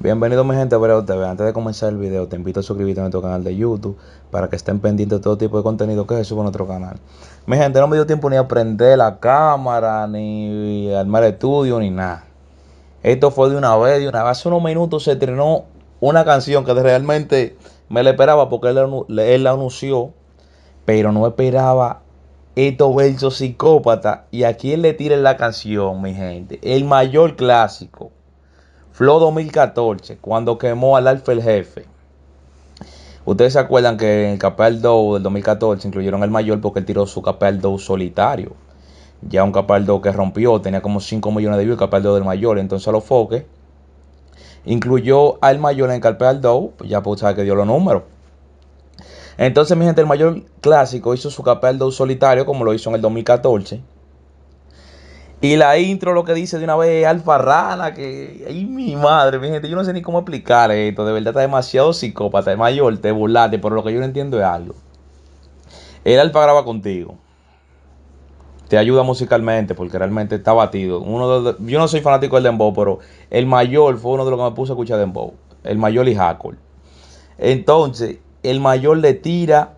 Bienvenido mi gente a Breo TV. Antes de comenzar el video, te invito a suscribirte a nuestro canal de YouTube para que estén pendientes de todo tipo de contenido que se sube a nuestro canal. Mi gente, no me dio tiempo ni a prender la cámara, ni armar estudio, ni nada. Esto fue de una vez, de una vez. Hace unos minutos se estrenó una canción que realmente me la esperaba porque él, la anunció, pero no esperaba Esto verso psicópata Y a quién le tiren la canción, mi gente. El mayor clásico Flo 2014, cuando quemó al Alfa el jefe. Ustedes se acuerdan que en el Capel Dow del 2014 incluyeron al mayor porque él tiró su Capel solitario. Ya un Capel que rompió, tenía como 5 millones de views Capel del mayor. Entonces a los foques incluyó al mayor en el Capel pues ya pues sabe que dio los números. Entonces mi gente, el mayor clásico hizo su Capel solitario como lo hizo en el 2014 y la intro lo que dice de una vez Alfa Rana, que. ¡Ay, mi madre! Mi gente, yo no sé ni cómo explicar esto. De verdad está demasiado psicópata. El mayor, te burlaste, pero lo que yo no entiendo es algo. El Alfa graba contigo. Te ayuda musicalmente porque realmente está batido. Uno de, yo no soy fanático del Dembow, pero el mayor fue uno de los que me puso a escuchar Dembow. El mayor y jacol Entonces, el mayor le tira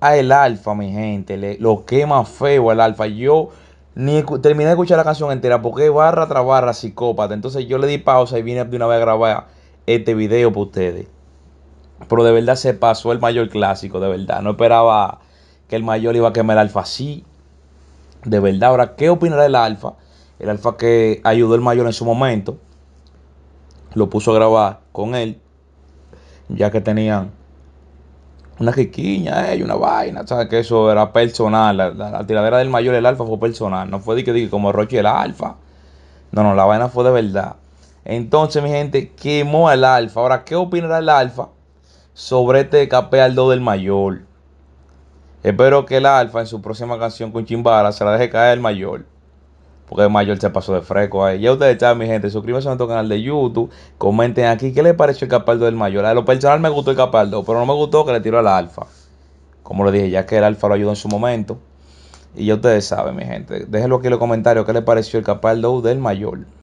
a el Alfa, mi gente. Le, lo quema feo al Alfa. Yo ni terminé de escuchar la canción entera porque barra tras barra psicópata. Entonces yo le di pausa y vine de una vez a grabar este video para ustedes. Pero de verdad se pasó el mayor clásico, de verdad. No esperaba que el mayor iba a quemar el alfa así. De verdad, ahora, ¿qué opinará el alfa? El alfa que ayudó el mayor en su momento. Lo puso a grabar con él. Ya que tenían una riquiña, hay una vaina, ¿sabes? Que eso era personal. La, tiradera del mayor, el alfa, fue personal. No fue de que como Roche el alfa. No, no, la vaina fue de verdad. Entonces, mi gente, quemó al alfa. Ahora, ¿qué opinará el alfa sobre este capealdo del mayor? Espero que el alfa en su próxima canción con Chimbara se la deje caer el mayor porque Mayor se pasó de fresco ahí. Ya ustedes saben, mi gente, suscríbanse a nuestro canal de YouTube, comenten aquí qué les pareció el Capaldo del Mayor. A lo personal me gustó el Capaldo, pero no me gustó que le tiró a la Alfa. Como lo dije, ya que el Alfa lo ayudó en su momento. Y ya ustedes saben, mi gente, déjenlo aquí en los comentarios qué les pareció el Capaldo del Mayor.